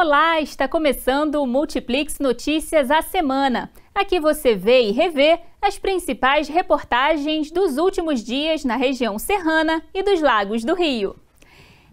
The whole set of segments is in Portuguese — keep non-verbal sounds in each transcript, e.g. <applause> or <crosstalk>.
Olá, está começando o Multiplix Notícias a Semana. Aqui você vê e revê as principais reportagens dos últimos dias na região serrana e dos lagos do Rio.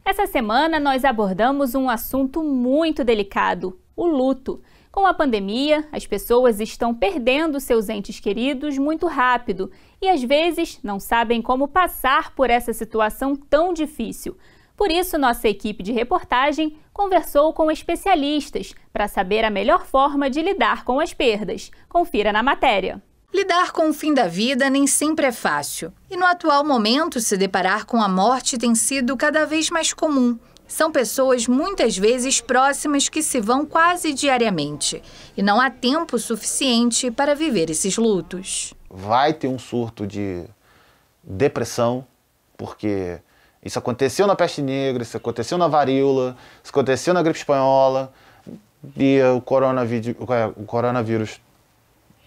Essa semana nós abordamos um assunto muito delicado: o luto. Com a pandemia, as pessoas estão perdendo seus entes queridos muito rápido e às vezes não sabem como passar por essa situação tão difícil. Por isso, nossa equipe de reportagem conversou com especialistas para saber a melhor forma de lidar com as perdas. Confira na matéria. Lidar com o fim da vida nem sempre é fácil. E no atual momento, se deparar com a morte tem sido cada vez mais comum. São pessoas muitas vezes próximas que se vão quase diariamente. E não há tempo suficiente para viver esses lutos. Vai ter um surto de depressão, porque isso aconteceu na peste negra, isso aconteceu na varíola, isso aconteceu na gripe espanhola e o coronavírus, é, o coronavírus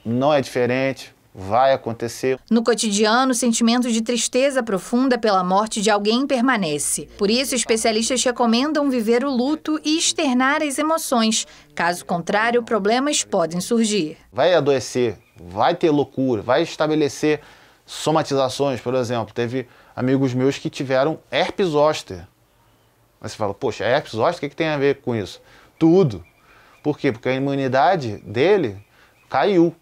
não é diferente, vai acontecer. No cotidiano, o sentimento de tristeza profunda pela morte de alguém permanece. Por isso, especialistas recomendam viver o luto e externar as emoções. Caso contrário, problemas podem surgir. Vai adoecer, vai ter loucura, vai estabelecer somatizações, por exemplo. Teve amigos meus que tiveram herpes zoster. Mas você fala, poxa, herpes zoster, o que, que tem a ver com isso? Tudo. Por quê? Porque a imunidade dele caiu.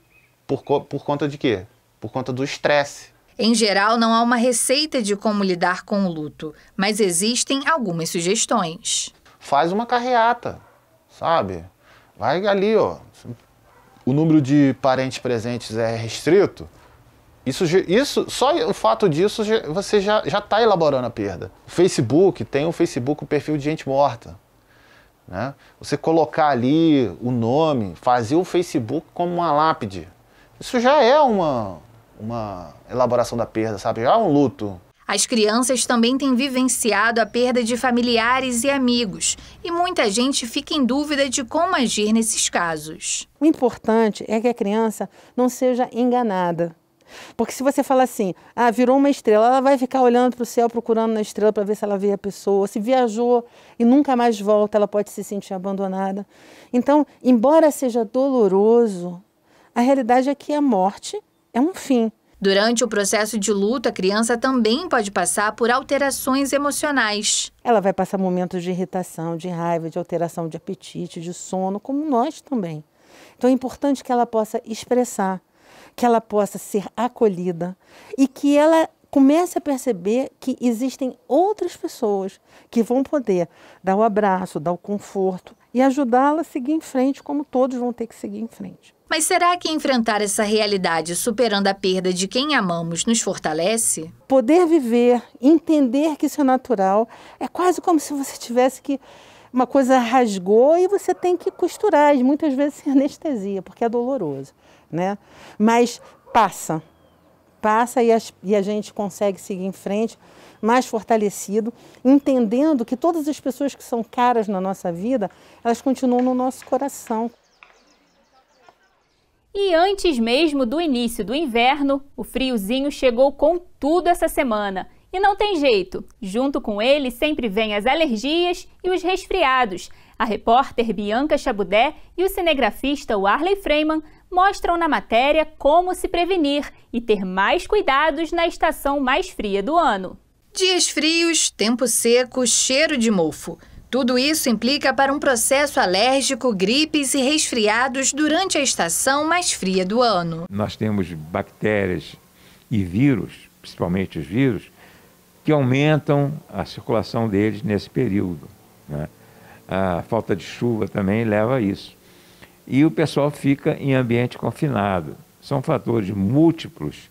Por, co por conta de quê? Por conta do estresse. Em geral, não há uma receita de como lidar com o luto, mas existem algumas sugestões. Faz uma carreata, sabe? Vai ali, ó. O número de parentes presentes é restrito, isso, isso, só o fato disso você já está elaborando a perda. O Facebook tem um Facebook um perfil de gente morta. Né? Você colocar ali o nome, fazer o Facebook como uma lápide. Isso já é uma, uma elaboração da perda, sabe? Já é um luto. As crianças também têm vivenciado a perda de familiares e amigos, e muita gente fica em dúvida de como agir nesses casos. O importante é que a criança não seja enganada. Porque se você fala assim, ah, virou uma estrela, ela vai ficar olhando para o céu, procurando na estrela para ver se ela vê a pessoa. Se viajou e nunca mais volta, ela pode se sentir abandonada. Então, embora seja doloroso, a realidade é que a morte é um fim. Durante o processo de luto, a criança também pode passar por alterações emocionais. Ela vai passar momentos de irritação, de raiva, de alteração de apetite, de sono, como nós também. Então é importante que ela possa expressar que ela possa ser acolhida e que ela comece a perceber que existem outras pessoas que vão poder dar o abraço, dar o conforto e ajudá-la a seguir em frente, como todos vão ter que seguir em frente. Mas será que enfrentar essa realidade superando a perda de quem amamos nos fortalece? Poder viver, entender que isso é natural, é quase como se você tivesse que. Uma coisa rasgou e você tem que costurar, muitas vezes sem <laughs> anestesia, porque é doloroso né? Mas passa, passa e, as, e a gente consegue seguir em frente mais fortalecido, entendendo que todas as pessoas que são caras na nossa vida, elas continuam no nosso coração. E antes mesmo do início do inverno, o friozinho chegou com tudo essa semana. E não tem jeito, junto com ele sempre vêm as alergias e os resfriados. A repórter Bianca Chabudé e o cinegrafista Warley Freeman mostram na matéria como se prevenir e ter mais cuidados na estação mais fria do ano. Dias frios, tempo seco, cheiro de mofo. Tudo isso implica para um processo alérgico, gripes e resfriados durante a estação mais fria do ano. Nós temos bactérias e vírus, principalmente os vírus, que aumentam a circulação deles nesse período. Né? A falta de chuva também leva a isso e o pessoal fica em ambiente confinado. São fatores múltiplos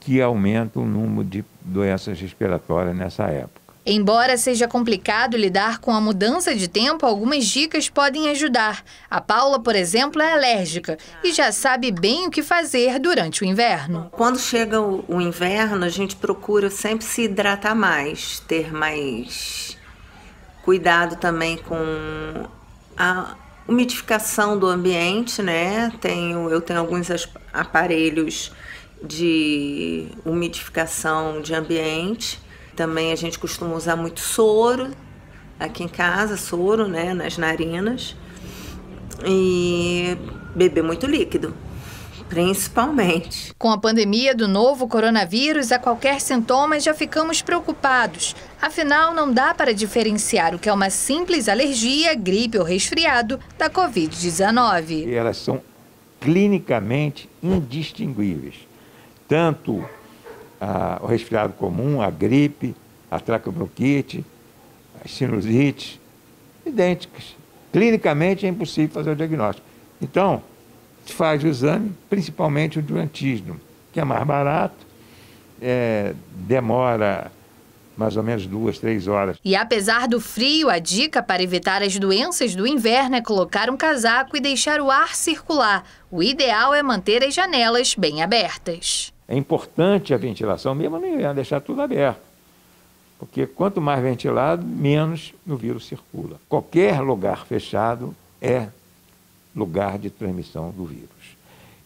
que aumentam o número de doenças respiratórias nessa época. Embora seja complicado lidar com a mudança de tempo, algumas dicas podem ajudar. A Paula, por exemplo, é alérgica e já sabe bem o que fazer durante o inverno. Quando chega o inverno, a gente procura sempre se hidratar mais, ter mais cuidado também com a umidificação do ambiente, né? Tenho, eu tenho alguns aparelhos de umidificação de ambiente. Também a gente costuma usar muito soro aqui em casa, soro, né, nas narinas. E beber muito líquido. Principalmente. Com a pandemia do novo coronavírus, a qualquer sintoma já ficamos preocupados. Afinal, não dá para diferenciar o que é uma simples alergia, gripe ou resfriado da Covid-19. Elas são clinicamente indistinguíveis. Tanto a, ah, o resfriado comum, a gripe, a traqueobronquite, as sinusites, idênticas. Clinicamente é impossível fazer o diagnóstico. Então, faz o exame, principalmente o de antígeno, que é mais barato, é, demora mais ou menos duas, três horas. E apesar do frio, a dica para evitar as doenças do inverno é colocar um casaco e deixar o ar circular. O ideal é manter as janelas bem abertas. É importante a ventilação mesmo no inverno, é deixar tudo aberto. Porque quanto mais ventilado, menos o vírus circula. Qualquer lugar fechado é lugar de transmissão do vírus.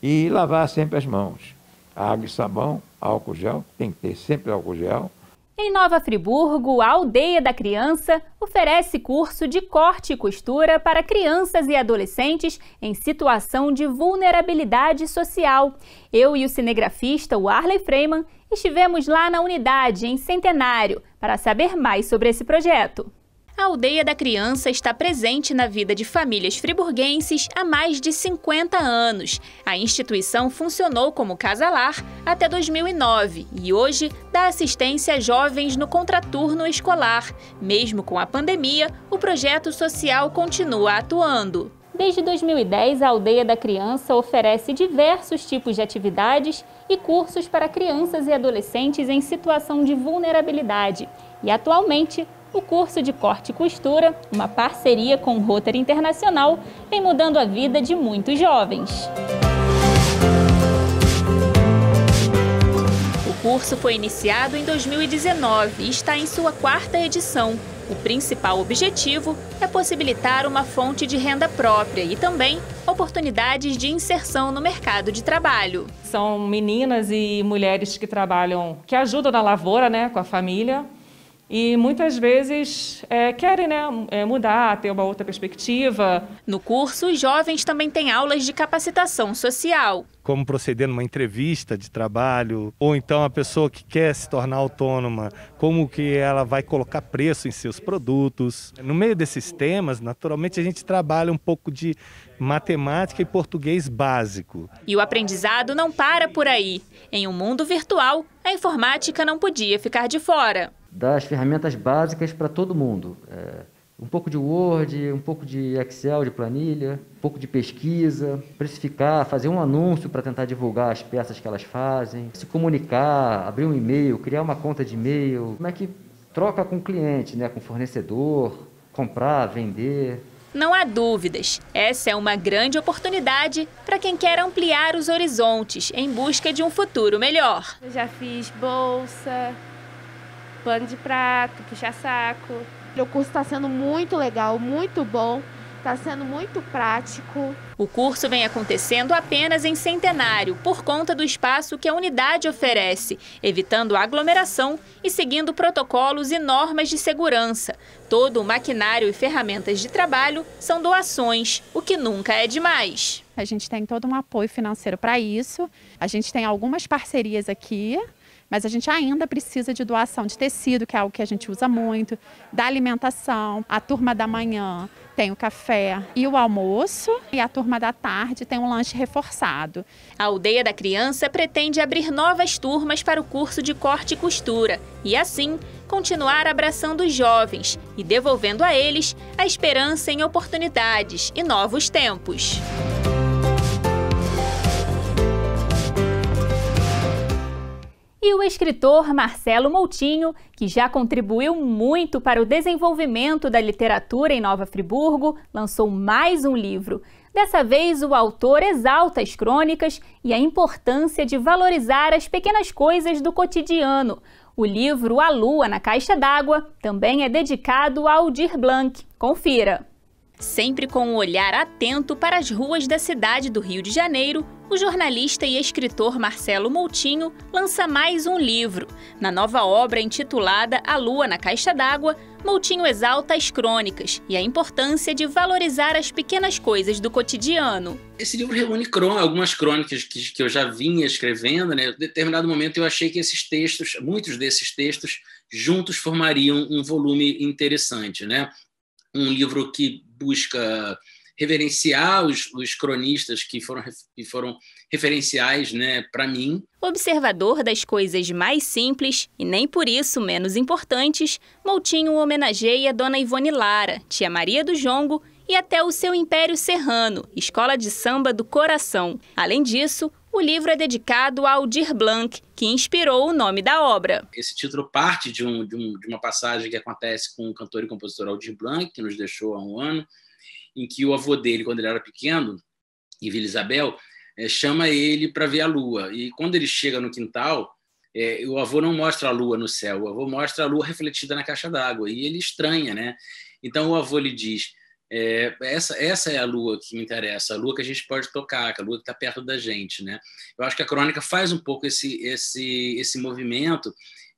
E lavar sempre as mãos. Água e sabão, álcool gel, tem que ter sempre álcool gel. Em Nova Friburgo, a Aldeia da Criança oferece curso de corte e costura para crianças e adolescentes em situação de vulnerabilidade social. Eu e o cinegrafista o Freeman estivemos lá na unidade em Centenário para saber mais sobre esse projeto. A Aldeia da Criança está presente na vida de famílias friburguenses há mais de 50 anos. A instituição funcionou como casalar até 2009 e hoje dá assistência a jovens no contraturno escolar. Mesmo com a pandemia, o projeto social continua atuando. Desde 2010, a Aldeia da Criança oferece diversos tipos de atividades e cursos para crianças e adolescentes em situação de vulnerabilidade. E atualmente o curso de corte e costura, uma parceria com o Rotary Internacional, vem mudando a vida de muitos jovens. O curso foi iniciado em 2019 e está em sua quarta edição. O principal objetivo é possibilitar uma fonte de renda própria e também oportunidades de inserção no mercado de trabalho. São meninas e mulheres que trabalham, que ajudam na lavoura, né, com a família, e muitas vezes é, querem né, é, mudar, ter uma outra perspectiva. No curso, os jovens também têm aulas de capacitação social. Como proceder numa entrevista de trabalho, ou então a pessoa que quer se tornar autônoma, como que ela vai colocar preço em seus produtos. No meio desses temas, naturalmente, a gente trabalha um pouco de matemática e português básico. E o aprendizado não para por aí. Em um mundo virtual, a informática não podia ficar de fora das ferramentas básicas para todo mundo. É, um pouco de Word, um pouco de Excel, de planilha, um pouco de pesquisa, precificar, fazer um anúncio para tentar divulgar as peças que elas fazem, se comunicar, abrir um e-mail, criar uma conta de e-mail, como é que troca com o cliente, né, com o fornecedor, comprar, vender. Não há dúvidas, essa é uma grande oportunidade para quem quer ampliar os horizontes em busca de um futuro melhor. Eu já fiz bolsa, pano de prato, puxar saco. O curso está sendo muito legal, muito bom. Está sendo muito prático. O curso vem acontecendo apenas em centenário, por conta do espaço que a unidade oferece, evitando aglomeração e seguindo protocolos e normas de segurança. Todo o maquinário e ferramentas de trabalho são doações, o que nunca é demais. A gente tem todo um apoio financeiro para isso. A gente tem algumas parcerias aqui mas a gente ainda precisa de doação de tecido, que é algo que a gente usa muito, da alimentação. A turma da manhã tem o café e o almoço, e a turma da tarde tem um lanche reforçado. A Aldeia da Criança pretende abrir novas turmas para o curso de corte e costura e, assim, continuar abraçando os jovens e devolvendo a eles a esperança em oportunidades e novos tempos. e o escritor Marcelo Moutinho, que já contribuiu muito para o desenvolvimento da literatura em Nova Friburgo, lançou mais um livro. Dessa vez, o autor exalta as crônicas e a importância de valorizar as pequenas coisas do cotidiano. O livro A Lua na Caixa d'Água também é dedicado ao Dir Blanc. Confira! Sempre com um olhar atento para as ruas da cidade do Rio de Janeiro, o jornalista e escritor Marcelo Moutinho lança mais um livro. Na nova obra intitulada A Lua na Caixa d'Água, Moutinho exalta as crônicas e a importância de valorizar as pequenas coisas do cotidiano. Esse livro reúne algumas crônicas que, que, eu já vinha escrevendo. Né? Em determinado momento eu achei que esses textos, muitos desses textos, juntos formariam um volume interessante. Né? um livro que busca reverenciar os, os, cronistas que foram, que foram referenciais né, para mim. Observador das coisas mais simples e nem por isso menos importantes, Moutinho homenageia Dona Ivone Lara, Tia Maria do Jongo e até o seu Império Serrano, escola de samba do coração. Além disso, o livro é dedicado ao Dir Blanc, que inspirou o nome da obra. Esse título parte de, um, de, um, de uma passagem que acontece com o cantor e compositor Aldir Blanc, que nos deixou há um ano, em que o avô dele, quando ele era pequeno, em Vila Isabel, é, chama ele para ver a lua. E quando ele chega no quintal, é, o avô não mostra a lua no céu, o avô mostra a lua refletida na caixa d'água. E ele estranha, né? Então o avô lhe diz: é, essa, essa é a lua que me interessa, a lua que a gente pode tocar, é a lua que está perto da gente. Né? Eu acho que a crônica faz um pouco esse, esse, esse movimento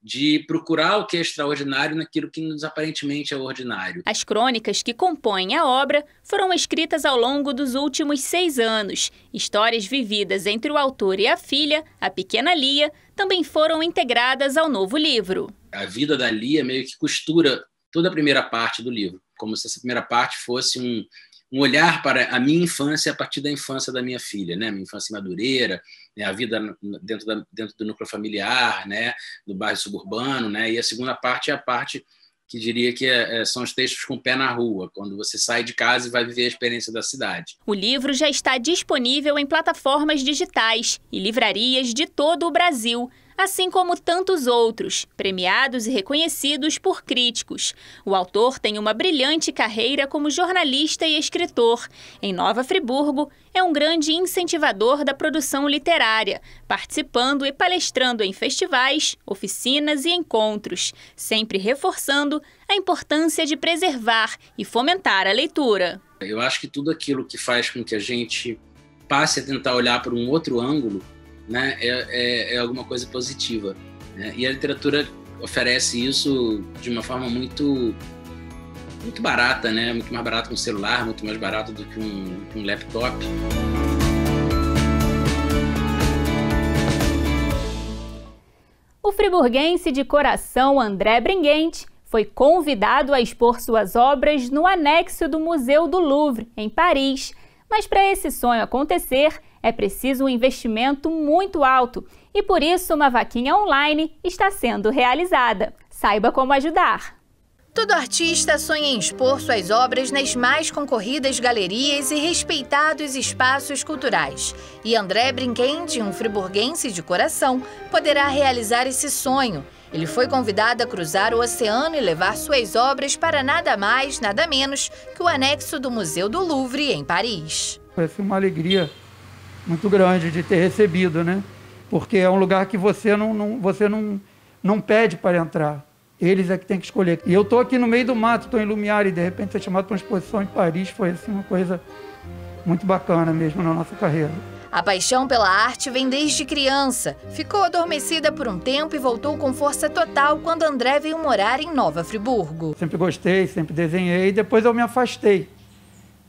de procurar o que é extraordinário naquilo que nos aparentemente é ordinário. As crônicas que compõem a obra foram escritas ao longo dos últimos seis anos. Histórias vividas entre o autor e a filha, a pequena Lia, também foram integradas ao novo livro. A vida da Lia meio que costura toda a primeira parte do livro como se essa primeira parte fosse um, um olhar para a minha infância a partir da infância da minha filha, né? Minha infância madureira, né? a vida dentro, da, dentro do núcleo familiar, né? Do bairro suburbano, né? E a segunda parte é a parte que diria que é, é, são os textos com o pé na rua, quando você sai de casa e vai viver a experiência da cidade. O livro já está disponível em plataformas digitais e livrarias de todo o Brasil assim como tantos outros, premiados e reconhecidos por críticos. O autor tem uma brilhante carreira como jornalista e escritor. Em Nova Friburgo, é um grande incentivador da produção literária, participando e palestrando em festivais, oficinas e encontros, sempre reforçando a importância de preservar e fomentar a leitura. Eu acho que tudo aquilo que faz com que a gente passe a tentar olhar para um outro ângulo né, é, é, é alguma coisa positiva. Né? E a literatura oferece isso de uma forma muito muito barata, né? Muito mais barato que um celular, muito mais barato do que um, um laptop. O friburguense de coração André Bringuente foi convidado a expor suas obras no anexo do Museu do Louvre, em Paris. Mas para esse sonho acontecer, é preciso um investimento muito alto e por isso uma vaquinha online está sendo realizada. Saiba como ajudar. Todo artista sonha em expor suas obras nas mais concorridas galerias e respeitados espaços culturais. E André Brinquente, um friburguense de coração, poderá realizar esse sonho. Ele foi convidado a cruzar o oceano e levar suas obras para nada mais, nada menos que o anexo do Museu do Louvre, em Paris. Parece uma alegria muito grande de ter recebido, né? Porque é um lugar que você não, não você não, não pede para entrar. Eles é que tem que escolher. E eu estou aqui no meio do mato, estou em Lumiar, e de repente ser é chamado para uma exposição em Paris foi assim, uma coisa muito bacana mesmo na nossa carreira. A paixão pela arte vem desde criança. Ficou adormecida por um tempo e voltou com força total quando André veio morar em Nova Friburgo. Sempre gostei, sempre desenhei e depois eu me afastei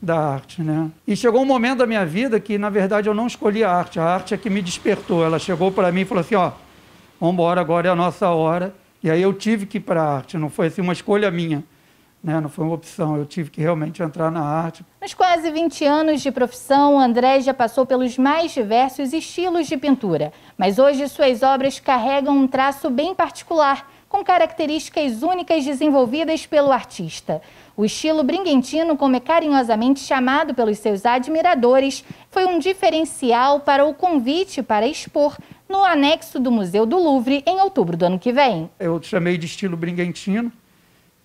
da arte, né? E chegou um momento da minha vida que, na verdade, eu não escolhi a arte. A arte é que me despertou. Ela chegou para mim e falou assim, ó, vamos embora, agora é a nossa hora. E aí eu tive que ir para a arte. Não foi assim uma escolha minha, né? Não foi uma opção. Eu tive que realmente entrar na arte. Nos quase 20 anos de profissão, André já passou pelos mais diversos estilos de pintura. Mas hoje suas obras carregam um traço bem particular com características únicas desenvolvidas pelo artista. O estilo briguentino, como é carinhosamente chamado pelos seus admiradores, foi um diferencial para o convite para expor no anexo do Museu do Louvre em outubro do ano que vem. Eu chamei de estilo briguentino,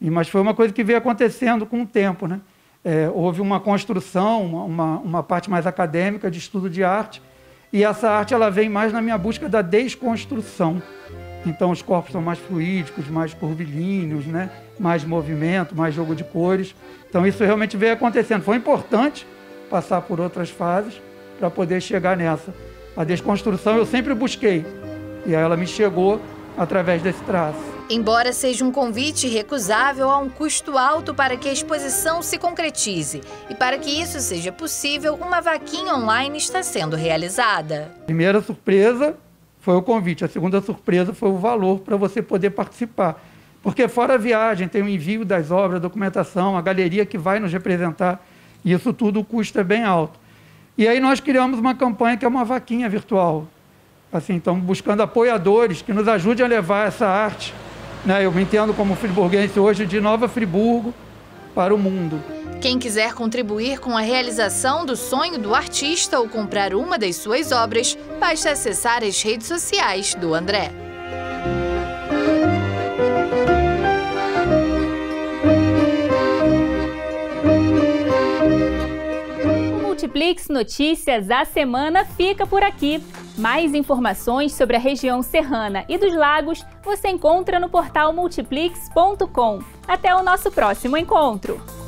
mas foi uma coisa que veio acontecendo com o tempo. Né? É, houve uma construção, uma, uma parte mais acadêmica de estudo de arte, e essa arte ela vem mais na minha busca da desconstrução. Então os corpos são mais fluídicos, mais curvilíneos, né? mais movimento, mais jogo de cores. Então isso realmente veio acontecendo. Foi importante passar por outras fases para poder chegar nessa. A desconstrução eu sempre busquei e aí ela me chegou através desse traço. Embora seja um convite recusável, há um custo alto para que a exposição se concretize. E para que isso seja possível, uma vaquinha online está sendo realizada. Primeira surpresa foi o convite. A segunda surpresa foi o valor para você poder participar. Porque fora a viagem, tem o envio das obras, a documentação, a galeria que vai nos representar. E isso tudo custa bem alto. E aí nós criamos uma campanha que é uma vaquinha virtual. Assim, estamos buscando apoiadores que nos ajudem a levar essa arte. Né? Eu me entendo como friburguense hoje de Nova Friburgo para o mundo. Quem quiser contribuir com a realização do sonho do artista ou comprar uma das suas obras, basta acessar as redes sociais do André. O Multiplix Notícias a semana fica por aqui. Mais informações sobre a região serrana e dos lagos você encontra no portal multiplix.com. Até o nosso próximo encontro!